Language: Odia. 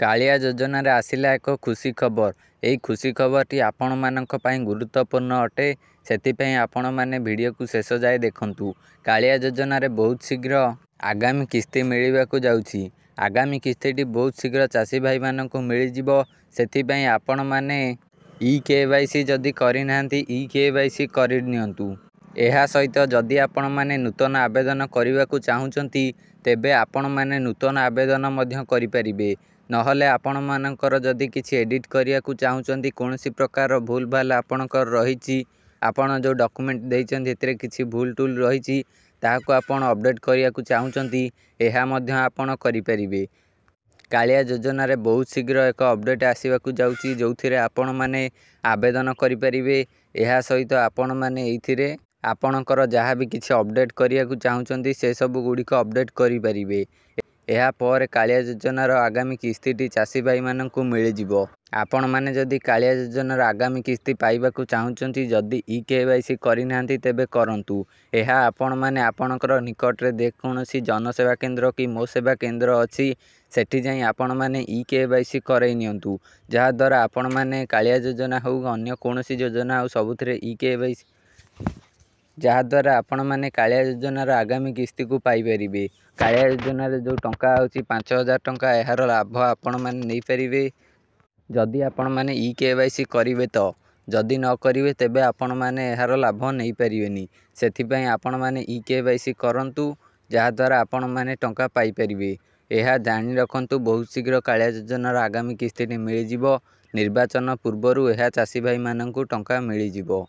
କାଳିଆ ଯୋଜନାରେ ଆସିଲା ଏକ ଖୁସି ଖବର ଏହି ଖୁସି ଖବରଟି ଆପଣମାନଙ୍କ ପାଇଁ ଗୁରୁତ୍ୱପୂର୍ଣ୍ଣ ଅଟେ ସେଥିପାଇଁ ଆପଣମାନେ ଭିଡ଼ିଓକୁ ଶେଷ ଯାଏ ଦେଖନ୍ତୁ କାଳିଆ ଯୋଜନାରେ ବହୁତ ଶୀଘ୍ର ଆଗାମୀ କିସ୍ତି ମିଳିବାକୁ ଯାଉଛି ଆଗାମୀ କିସ୍ତିଟି ବହୁତ ଶୀଘ୍ର ଚାଷୀ ଭାଇମାନଙ୍କୁ ମିଳିଯିବ ସେଥିପାଇଁ ଆପଣମାନେ ଇ କେ ୱାଇ ସି ଯଦି କରିନାହାନ୍ତି ଇ କେ ୱାଇ ସି କରିନିଅନ୍ତୁ ଏହା ସହିତ ଯଦି ଆପଣମାନେ ନୂତନ ଆବେଦନ କରିବାକୁ ଚାହୁଁଛନ୍ତି ତେବେ ଆପଣମାନେ ନୂତନ ଆବେଦନ ମଧ୍ୟ କରିପାରିବେ ନହେଲେ ଆପଣମାନଙ୍କର ଯଦି କିଛି ଏଡ଼ିଟ୍ କରିବାକୁ ଚାହୁଁଛନ୍ତି କୌଣସି ପ୍ରକାର ଭୁଲ ଭାଲ ଆପଣଙ୍କର ରହିଛି ଆପଣ ଯେଉଁ ଡକ୍ୟୁମେଣ୍ଟ ଦେଇଛନ୍ତି ଏଥିରେ କିଛି ଭୁଲ ଟୁଲ ରହିଛି ତାହାକୁ ଆପଣ ଅପଡ଼େଟ୍ କରିବାକୁ ଚାହୁଁଛନ୍ତି ଏହା ମଧ୍ୟ ଆପଣ କରିପାରିବେ କାଳିଆ ଯୋଜନାରେ ବହୁତ ଶୀଘ୍ର ଏକ ଅପଡ଼େଟ୍ ଆସିବାକୁ ଯାଉଛି ଯେଉଁଥିରେ ଆପଣମାନେ ଆବେଦନ କରିପାରିବେ ଏହା ସହିତ ଆପଣମାନେ ଏଇଥିରେ ଆପଣଙ୍କର ଯାହା ବି କିଛି ଅପଡ଼େଟ୍ କରିବାକୁ ଚାହୁଁଛନ୍ତି ସେସବୁ ଗୁଡ଼ିକ ଅପଡ଼େଟ୍ କରିପାରିବେ ଏହାପରେ କାଳିଆ ଯୋଜନାର ଆଗାମୀ କିସ୍ତିଟି ଚାଷୀ ଭାଇମାନଙ୍କୁ ମିଳିଯିବ ଆପଣମାନେ ଯଦି କାଳିଆ ଯୋଜନାର ଆଗାମୀ କିସ୍ତି ପାଇବାକୁ ଚାହୁଁଛନ୍ତି ଯଦି ଇ କେ ୱାଇ ସି କରିନାହାନ୍ତି ତେବେ କରନ୍ତୁ ଏହା ଆପଣମାନେ ଆପଣଙ୍କର ନିକଟରେ ଯେକୌଣସି ଜନସେବା କେନ୍ଦ୍ର କି ମୋ ସେବା କେନ୍ଦ୍ର ଅଛି ସେଠି ଯାଇ ଆପଣମାନେ ଇ କେ ୱାଇ ସି କରାଇ ନିଅନ୍ତୁ ଯାହାଦ୍ୱାରା ଆପଣମାନେ କାଳିଆ ଯୋଜନା ହେଉ ଅନ୍ୟ କୌଣସି ଯୋଜନା ହେଉ ସବୁଥିରେ ଇ କେ ୱାଇ ସି ଯାହାଦ୍ୱାରା ଆପଣମାନେ କାଳିଆ ଯୋଜନାର ଆଗାମୀ କିସ୍ତିକୁ ପାଇପାରିବେ କାଳିଆ ଯୋଜନାରେ ଯେଉଁ ଟଙ୍କା ହେଉଛି ପାଞ୍ଚ ହଜାର ଟଙ୍କା ଏହାର ଲାଭ ଆପଣମାନେ ନେଇପାରିବେ ଯଦି ଆପଣମାନେ ଇ କେ ୱାଇ ସି କରିବେ ତ ଯଦି ନ କରିବେ ତେବେ ଆପଣମାନେ ଏହାର ଲାଭ ନେଇପାରିବେନି ସେଥିପାଇଁ ଆପଣମାନେ ଇ କେ ୱାଇ ସି କରନ୍ତୁ ଯାହାଦ୍ୱାରା ଆପଣମାନେ ଟଙ୍କା ପାଇପାରିବେ ଏହା ଜାଣି ରଖନ୍ତୁ ବହୁତ ଶୀଘ୍ର କାଳିଆ ଯୋଜନାର ଆଗାମୀ କିସ୍ତିଟି ମିଳିଯିବ ନିର୍ବାଚନ ପୂର୍ବରୁ ଏହା ଚାଷୀ ଭାଇମାନଙ୍କୁ ଟଙ୍କା ମିଳିଯିବ